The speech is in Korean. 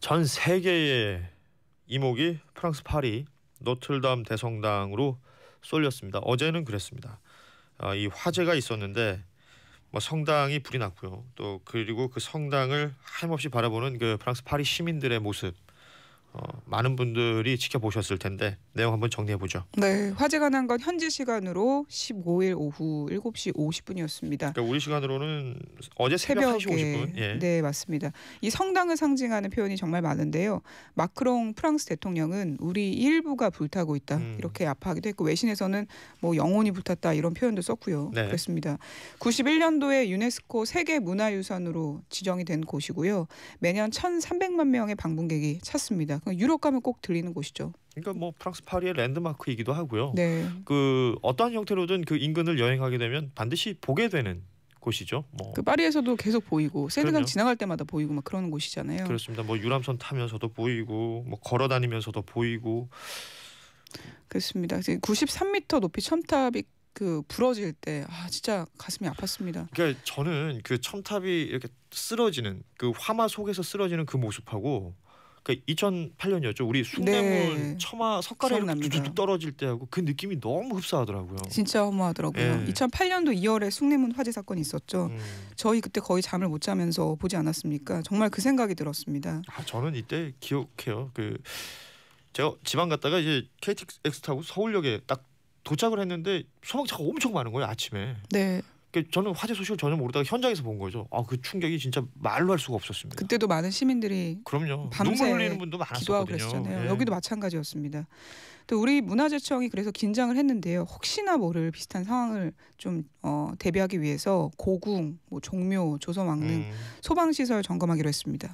전 세계의 이목이 프랑스 파리 노틀담 대성당으로 쏠렸습니다. 어제는 그랬습니다. 어, 이 화재가 있었는데 뭐 성당이 불이 났고요. 또 그리고 그 성당을 한없이 바라보는 그 프랑스 파리 시민들의 모습 어, 많은 분들이 지켜보셨을 텐데 내용 한번 정리해 보죠. 네, 화제가 난 건 현지 시간으로 15일 오후 7시 50분이었습니다. 그러니까 우리 시간으로는 어제 새벽 새벽에, 예. 네, 맞습니다. 이 성당을 상징하는 표현이 정말 많은데요. 마크롱 프랑스 대통령은 우리 일부가 불타고 있다 음. 이렇게 아파하기도 했고 외신에서는 뭐 영혼이 불탔다 이런 표현도 썼고요. 네. 그렇습니다. 91년도에 유네스코 세계 문화유산으로 지정이 된 곳이고요. 매년 1,300만 명의 방문객이 찾습니다. 그러니까 유럽 가면 꼭 들리는 곳이죠. 그러니까 뭐 프랑스 파리의 랜드마크이기도 하고요. 네. 그 어떠한 형태로든 그 인근을 여행하게 되면 반드시 보게 되는 곳이죠. 뭐. 그 파리에서도 계속 보이고 세드강 지나갈 때마다 보이고 막 그러는 곳이잖아요. 그렇습니다. 뭐 유람선 타면서도 보이고 뭐 걸어 다니면서도 보이고 그렇습니다. 이제 93m 높이 첨탑이 그 부러질 때아 진짜 가슴이 아팠습니다. 그러니까 저는 그 첨탑이 이렇게 쓰러지는 그 화마 속에서 쓰러지는 그 모습하고 그 그러니까 2008년이었죠. 우리 숭례문 네. 처마 석가래 이렇게 떨어질 때하고 그 느낌이 너무 흡사하더라고요. 진짜 허무하더라고요. 네. 예. 2008년도 2월에 숭례문 화재 사건이 있었죠. 음. 저희 그때 거의 잠을 못 자면서 보지 않았습니까? 정말 그 생각이 들었습니다. 아, 저는 이때 기억해요. 그 제가 지방 갔다가 이제 KTX 타고 서울역에 딱 도착을 했는데 소방차가 엄청 많은 거예요 아침에. 네. 그 저는 화재 소식을 전혀 모르다가 현장에서 본 거죠. 아 그 충격이 진짜 말로 할 수가 없었습니다. 그때도 많은 시민들이 그럼요. 밤새 눈물 흘리는 분도 많았었거든요. 그 여기도 마찬가지였습니다. 또 우리 문화재청이 그래서 긴장을 했는데요. 혹시나 모를 비슷한 상황을 좀 어, 대비하기 위해서 고궁, 뭐 종묘, 조선왕릉 음. 소방시설 점검하기로 했습니다.